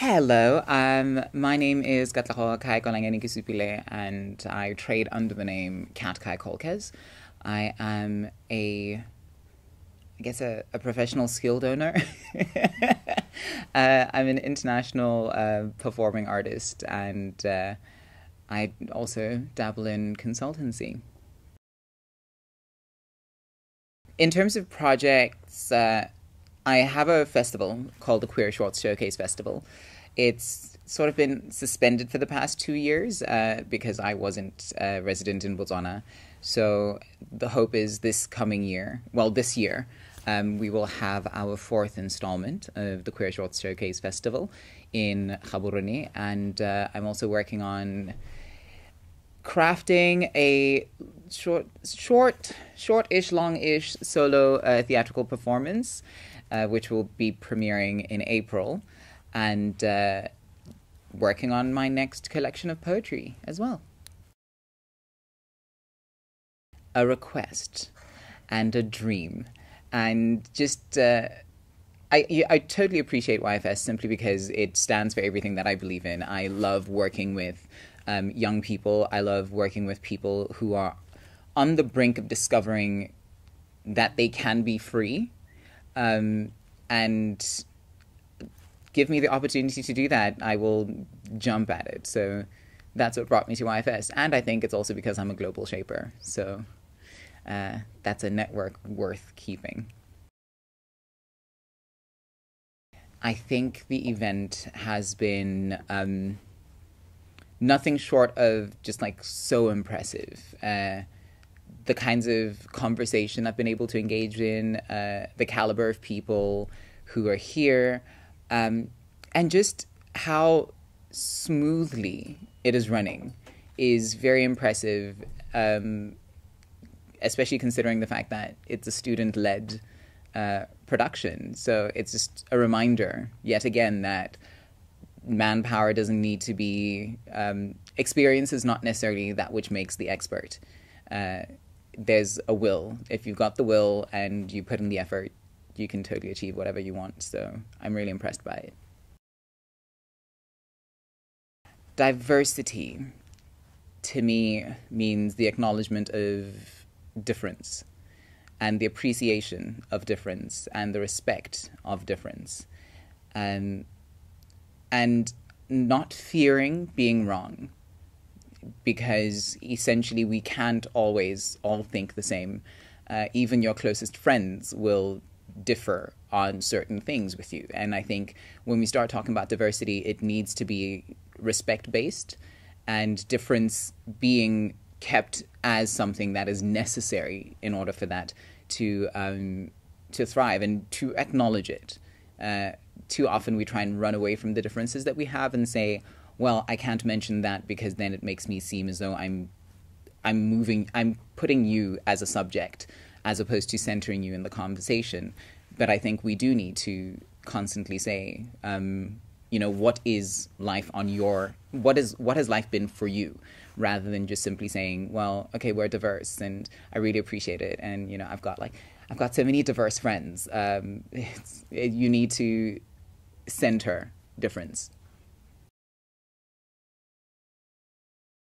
Hello, um, my name is Gatlaho Kai Kisupile, and I trade under the name Kat Kai Kolkes. I am a, I guess, a, a professional skilled owner. uh, I'm an international uh, performing artist, and uh, I also dabble in consultancy. In terms of projects, uh, I have a festival called the Queer Shorts Showcase Festival. It's sort of been suspended for the past two years uh, because I wasn't a resident in Botswana. So the hope is this coming year, well, this year, um, we will have our fourth installment of the Queer Shorts Showcase Festival in Khaburuni. And uh, I'm also working on crafting a short, short, short-ish, long-ish solo uh, theatrical performance uh, which will be premiering in April, and uh, working on my next collection of poetry as well. A request and a dream, and just. Uh, I, I totally appreciate YFS simply because it stands for everything that I believe in. I love working with um, young people. I love working with people who are on the brink of discovering that they can be free um, and give me the opportunity to do that, I will jump at it. So that's what brought me to IFS. And I think it's also because I'm a global shaper. So uh, that's a network worth keeping. I think the event has been um, nothing short of just like so impressive. Uh, the kinds of conversation I've been able to engage in, uh, the caliber of people who are here, um, and just how smoothly it is running is very impressive, um, especially considering the fact that it's a student led uh, production. So it's just a reminder, yet again, that manpower doesn't need to be, um, experience is not necessarily that which makes the expert. Uh, there's a will. If you've got the will and you put in the effort, you can totally achieve whatever you want. So I'm really impressed by it. Diversity to me means the acknowledgement of difference and the appreciation of difference and the respect of difference. and um, and not fearing being wrong because essentially we can't always all think the same. Uh, even your closest friends will differ on certain things with you. And I think when we start talking about diversity, it needs to be respect based and difference being kept as something that is necessary in order for that to um, to thrive and to acknowledge it. Uh, too often we try and run away from the differences that we have and say, well, I can't mention that because then it makes me seem as though I'm I'm moving I'm putting you as a subject as opposed to centering you in the conversation. But I think we do need to constantly say, um, you know, what is life on your what is what has life been for you? Rather than just simply saying, well, okay, we're diverse and I really appreciate it. And, you know, I've got like I've got so many diverse friends. Um, it, you need to center difference